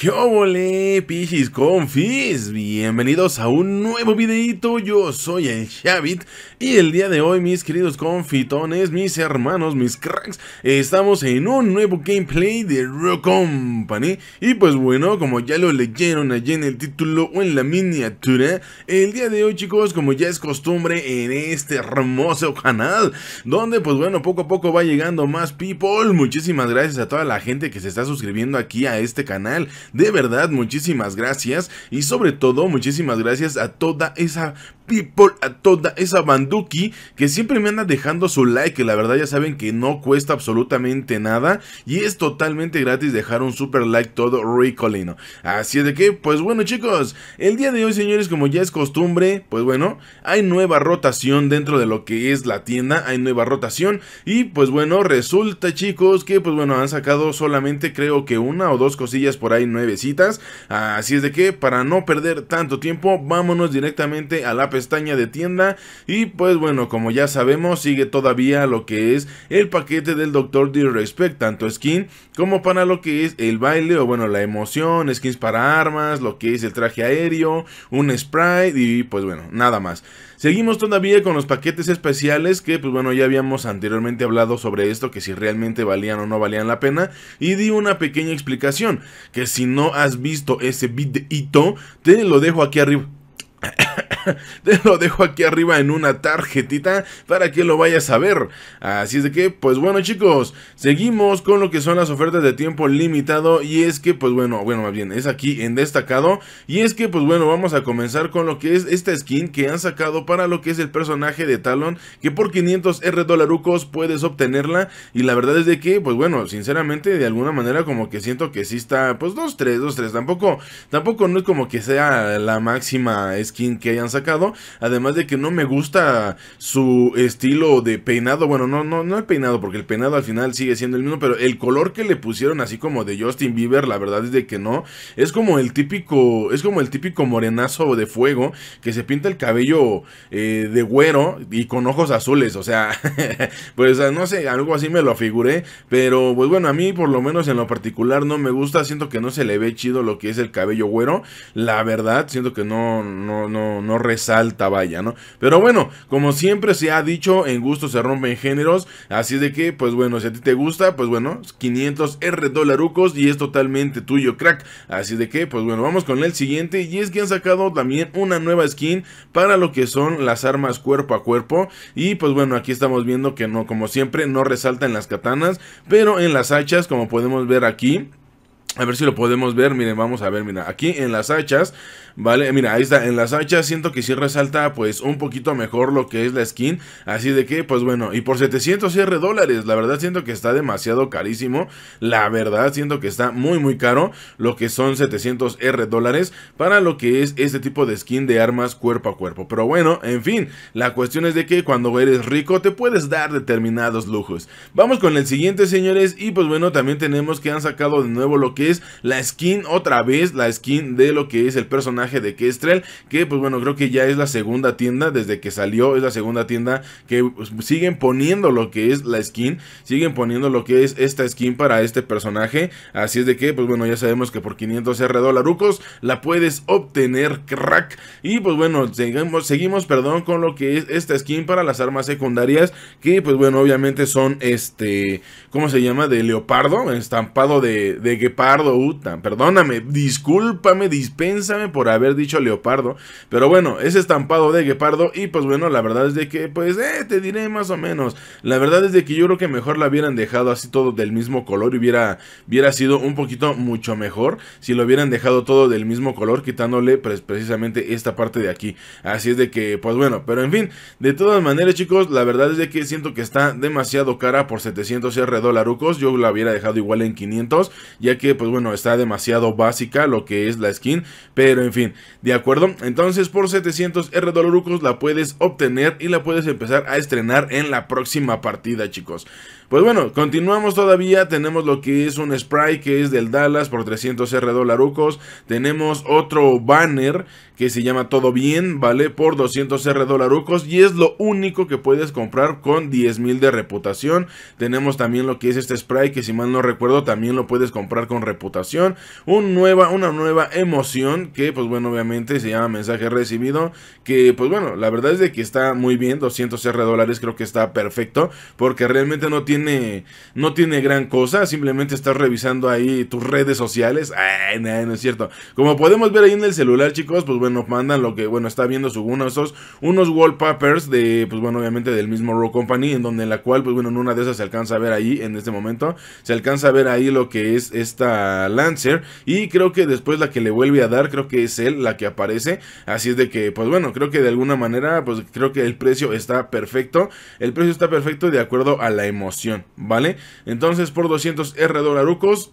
¿Qué obole, pichis confis? Bienvenidos a un nuevo videito, yo soy el Xavit y el día de hoy mis queridos confitones, mis hermanos, mis cracks, estamos en un nuevo gameplay de Rock Company y pues bueno, como ya lo leyeron allí en el título o en la miniatura, el día de hoy chicos, como ya es costumbre en este hermoso canal, donde pues bueno, poco a poco va llegando más people, muchísimas gracias a toda la gente que se está suscribiendo aquí a este canal, de verdad, muchísimas gracias y sobre todo muchísimas gracias a toda esa people, a toda esa banduki que siempre me anda dejando su like, que la verdad ya saben que no cuesta absolutamente nada y es totalmente gratis dejar un super like todo ricolino. Así es de que, pues bueno chicos, el día de hoy señores como ya es costumbre, pues bueno, hay nueva rotación dentro de lo que es la tienda, hay nueva rotación y pues bueno, resulta chicos que pues bueno, han sacado solamente creo que una o dos cosillas por ahí nuevecitas, así es de que para no perder tanto tiempo, vámonos directamente a la pestaña de tienda y pues bueno, como ya sabemos, sigue todavía lo que es el paquete del Doctor Disrespect, tanto skin como para lo que es el baile o bueno, la emoción, skins para armas, lo que es el traje aéreo, un sprite y pues bueno, nada más. Seguimos todavía con los paquetes especiales que pues bueno, ya habíamos anteriormente hablado sobre esto, que si realmente valían o no valían la pena y di una pequeña explicación, que si no has visto ese videito, te lo dejo aquí arriba. Te lo dejo aquí arriba en una tarjetita para que lo vayas a ver. Así es de que, pues bueno chicos, seguimos con lo que son las ofertas de tiempo limitado. Y es que, pues bueno, bueno, más bien, es aquí en destacado. Y es que, pues bueno, vamos a comenzar con lo que es esta skin que han sacado para lo que es el personaje de Talon. Que por 500 R dolarucos puedes obtenerla. Y la verdad es de que, pues bueno, sinceramente, de alguna manera como que siento que sí está, pues 2-3, 2-3. Tampoco, tampoco no es como que sea la máxima skin que hayan sacado. Además de que no me gusta su estilo de peinado. Bueno, no, no, no el peinado, porque el peinado al final sigue siendo el mismo. Pero el color que le pusieron así como de Justin Bieber, la verdad es de que no. Es como el típico. Es como el típico morenazo de fuego. Que se pinta el cabello eh, de güero y con ojos azules. O sea. pues ah, no sé, algo así me lo figuré. Pero pues bueno, a mí por lo menos en lo particular no me gusta. Siento que no se le ve chido lo que es el cabello güero. La verdad, siento que no, no, no, no resalta, vaya, ¿no? Pero bueno, como siempre se ha dicho, en gusto se rompen géneros, así de que, pues bueno, si a ti te gusta, pues bueno, 500 R dolarucos y es totalmente tuyo, crack. Así de que, pues bueno, vamos con el siguiente y es que han sacado también una nueva skin para lo que son las armas cuerpo a cuerpo y pues bueno, aquí estamos viendo que no, como siempre, no resalta en las katanas, pero en las hachas, como podemos ver aquí, a ver si lo podemos ver, miren, vamos a ver, mira, aquí en las hachas ¿vale? Mira, ahí está, en las hachas siento que si resalta pues un poquito mejor lo que es la skin, así de que pues bueno, y por 700 r dólares, la verdad siento que está demasiado carísimo, la verdad siento que está muy muy caro lo que son 700 R dólares para lo que es este tipo de skin de armas cuerpo a cuerpo, pero bueno, en fin, la cuestión es de que cuando eres rico te puedes dar determinados lujos. Vamos con el siguiente señores y pues bueno, también tenemos que han sacado de nuevo lo que es la skin otra vez, la skin de lo que es el personaje de Kestrel, que pues bueno, creo que ya es la segunda tienda, desde que salió es la segunda tienda que pues, siguen poniendo lo que es la skin, siguen poniendo lo que es esta skin para este personaje, así es de que pues bueno, ya sabemos que por 500 R la puedes obtener crack, y pues bueno, seguimos, seguimos perdón, con lo que es esta skin para las armas secundarias, que pues bueno, obviamente son este, ¿cómo se llama? De leopardo, estampado de, de guepardo, perdóname, discúlpame, dispénsame por haber dicho leopardo. Pero bueno, es estampado de guepardo. Y pues bueno, la verdad es de que, pues, eh, te diré más o menos. La verdad es de que yo creo que mejor la hubieran dejado así todo del mismo color. Y hubiera, hubiera sido un poquito mucho mejor si lo hubieran dejado todo del mismo color, quitándole pues, precisamente esta parte de aquí. Así es de que, pues bueno, pero en fin, de todas maneras, chicos, la verdad es de que siento que está demasiado cara por 700 R dolarucos. Yo la hubiera dejado igual en 500, ya que, pues bueno, está demasiado básica lo que es la skin. Pero en fin. ¿de acuerdo? Entonces por 700 R la puedes obtener y la puedes empezar a estrenar en la próxima partida, chicos. Pues bueno, continuamos todavía. Tenemos lo que es un spray que es del Dallas por 300 R dolarucos. Tenemos otro banner que se llama Todo Bien, ¿vale? Por 200 R dolarucos. Y es lo único que puedes comprar con 10.000 de reputación. Tenemos también lo que es este spray que si mal no recuerdo también lo puedes comprar con reputación. Un nueva, una nueva emoción que pues bueno obviamente se llama mensaje recibido. Que pues bueno, la verdad es de que está muy bien. 200 R dólares creo que está perfecto porque realmente no tiene no tiene gran cosa, simplemente estás revisando ahí tus redes sociales. Ay, no, es cierto. Como podemos ver ahí en el celular, chicos, pues bueno, mandan lo que, bueno, está viendo su, unos, unos wallpapers de, pues bueno, obviamente del mismo Raw Company, en donde la cual, pues bueno, en una de esas se alcanza a ver ahí, en este momento, se alcanza a ver ahí lo que es esta Lancer. Y creo que después la que le vuelve a dar, creo que es él la que aparece. Así es de que, pues bueno, creo que de alguna manera, pues creo que el precio está perfecto. El precio está perfecto de acuerdo a la emoción ¿vale? Entonces por 200 R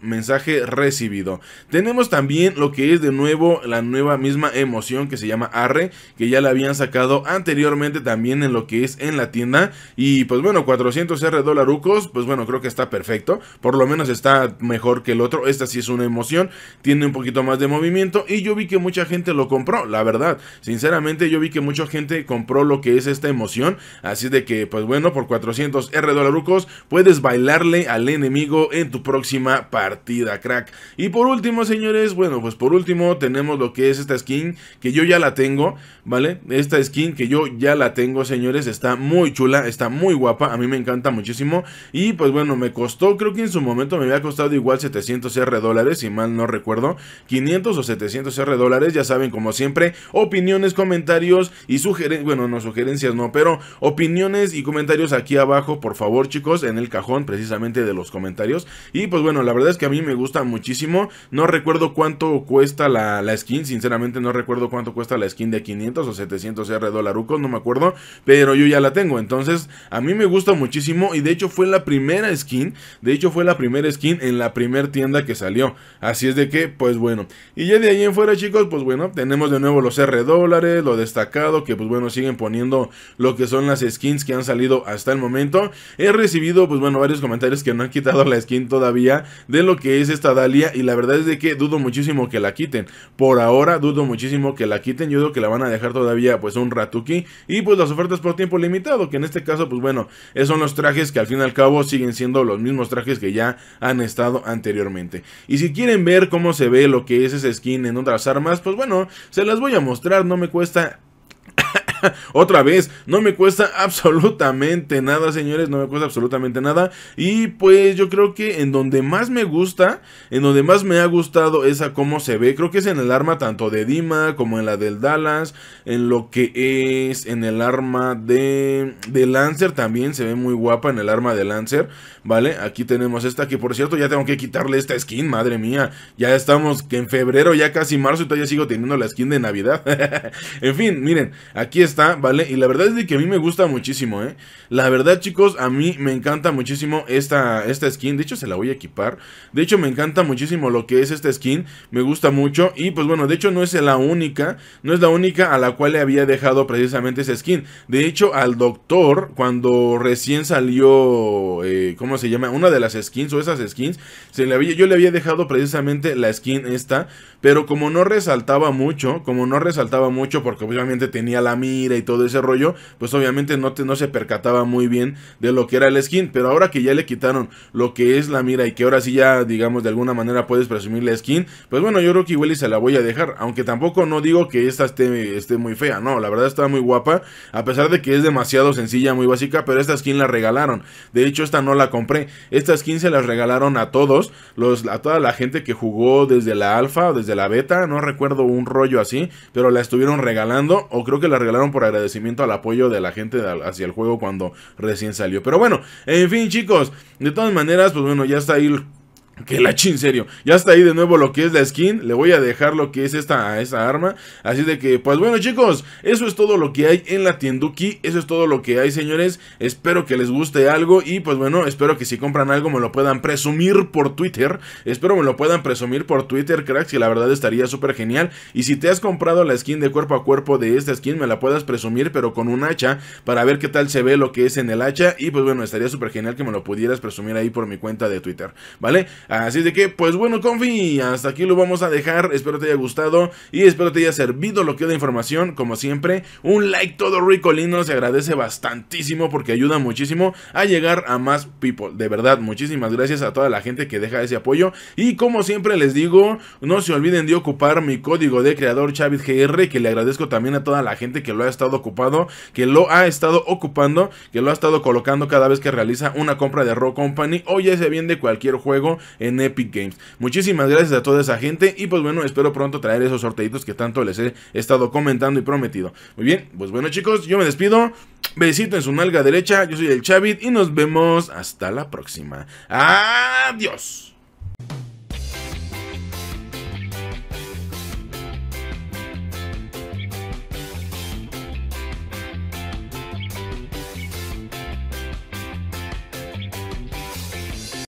mensaje recibido. Tenemos también lo que es de nuevo la nueva misma emoción que se llama Arre, que ya la habían sacado anteriormente también en lo que es en la tienda. Y pues bueno, 400 R pues bueno, creo que está perfecto. Por lo menos está mejor que el otro. Esta sí es una emoción, tiene un poquito más de movimiento. Y yo vi que mucha gente lo compró, la verdad. Sinceramente, yo vi que mucha gente compró lo que es esta emoción. Así de que, pues bueno, por 400 R dolarucos, puedes bailarle al enemigo en tu próxima partida, crack. Y por último, señores, bueno, pues por último tenemos lo que es esta skin, que yo ya la tengo, ¿vale? Esta skin que yo ya la tengo, señores, está muy chula, está muy guapa, a mí me encanta muchísimo. Y pues bueno, me costó, creo que en su momento me había costado igual 700 R dólares, si mal no recuerdo, 500 o 700 R dólares, ya saben, como siempre, opiniones, comentarios y sugerencias, bueno, no sugerencias, no, pero opiniones y comentarios aquí abajo, por favor, chicos, en en el cajón precisamente de los comentarios. Y pues bueno, la verdad es que a mí me gusta muchísimo. No recuerdo cuánto cuesta la, skin, sinceramente no recuerdo cuánto cuesta la skin de 500 o 700 R no me acuerdo. Pero yo ya la tengo, entonces a mí me gusta muchísimo. Y de hecho fue la primera skin, de hecho fue la primera skin en la primera tienda que salió. Así es de que, pues bueno. Y ya de ahí en fuera chicos, pues bueno, tenemos de nuevo los R dólares, lo destacado, que pues bueno, siguen poniendo lo que son las skins que han salido hasta el momento. He recibido pues bueno, varios comentarios que no han quitado la skin todavía de lo que es esta Dalia. Y la verdad es de que dudo muchísimo que la quiten. Por ahora, dudo muchísimo que la quiten. Yo digo que la van a dejar todavía, pues, un ratuki. Y pues las ofertas por tiempo limitado, que en este caso, pues bueno, son los trajes que al fin y al cabo siguen siendo los mismos trajes que ya han estado anteriormente. Y si quieren ver cómo se ve lo que es esa skin en otras armas, pues bueno, se las voy a mostrar. No me cuesta Otra vez, no me cuesta absolutamente nada, señores, no me cuesta absolutamente nada. Y pues yo creo que en donde más me gusta, en donde más me ha gustado esa como se ve. Creo que es en el arma tanto de Dima como en la del Dallas, en lo que es en el arma de, de Lancer también se ve muy guapa en el arma de Lancer, ¿vale? Aquí tenemos esta que por cierto ya tengo que quitarle esta skin, madre mía. Ya estamos que en febrero, ya casi marzo y todavía sigo teniendo la skin de Navidad. en fin, miren, aquí es está, ¿vale? Y la verdad es de que a mí me gusta muchísimo, ¿eh? La verdad, chicos, a mí me encanta muchísimo esta, esta skin. De hecho, se la voy a equipar. De hecho, me encanta muchísimo lo que es esta skin. Me gusta mucho. Y pues bueno, de hecho, no es la única. No es la única a la cual le había dejado precisamente esa skin. De hecho, al doctor, cuando recién salió, eh, ¿cómo se llama? Una de las skins o esas skins. Se le había, yo le había dejado precisamente la skin esta. Pero como no resaltaba mucho, como no resaltaba mucho, porque obviamente tenía la mía y todo ese rollo, pues obviamente no, te, no se percataba muy bien de lo que era el skin. Pero ahora que ya le quitaron lo que es la mira y que ahora sí ya, digamos, de alguna manera puedes presumir la skin, pues bueno, yo creo que igual y se la voy a dejar. Aunque tampoco no digo que esta esté, esté muy fea, no, la verdad está muy guapa. A pesar de que es demasiado sencilla, muy básica, pero esta skin la regalaron. De hecho, esta no la compré. Esta skin se las regalaron a todos, los, a toda la gente que jugó desde la alfa, o desde la beta, no recuerdo un rollo así, pero la estuvieron regalando, o creo que la regalaron por agradecimiento al apoyo de la gente hacia el juego cuando recién salió. Pero bueno, en fin chicos, de todas maneras, pues bueno, ya está ahí que la chin, serio. Ya está ahí de nuevo lo que es la skin. Le voy a dejar lo que es esta, esa arma. Así de que, pues bueno, chicos. Eso es todo lo que hay en la tienduki. Eso es todo lo que hay, señores. Espero que les guste algo. Y pues bueno, espero que si compran algo me lo puedan presumir por Twitter. Espero me lo puedan presumir por Twitter, cracks. Que la verdad estaría súper genial. Y si te has comprado la skin de cuerpo a cuerpo de esta skin, me la puedas presumir, pero con un hacha. Para ver qué tal se ve lo que es en el hacha. Y pues bueno, estaría súper genial que me lo pudieras presumir ahí por mi cuenta de Twitter. ¿Vale? Así de que, pues bueno, Confi, hasta aquí lo vamos a dejar. Espero te haya gustado y espero te haya servido lo que da información. Como siempre, un like todo rico, lindo, se agradece bastantísimo porque ayuda muchísimo a llegar a más people. De verdad, muchísimas gracias a toda la gente que deja ese apoyo. Y como siempre les digo, no se olviden de ocupar mi código de creador Chavitgr... que le agradezco también a toda la gente que lo ha estado ocupado, que lo ha estado ocupando, que lo ha estado colocando cada vez que realiza una compra de Rock Company o ya sea bien de cualquier juego en Epic Games. Muchísimas gracias a toda esa gente y pues bueno, espero pronto traer esos sorteitos que tanto les he estado comentando y prometido. Muy bien, pues bueno chicos, yo me despido. Besito en su nalga derecha, yo soy el Chavit y nos vemos hasta la próxima. Adiós.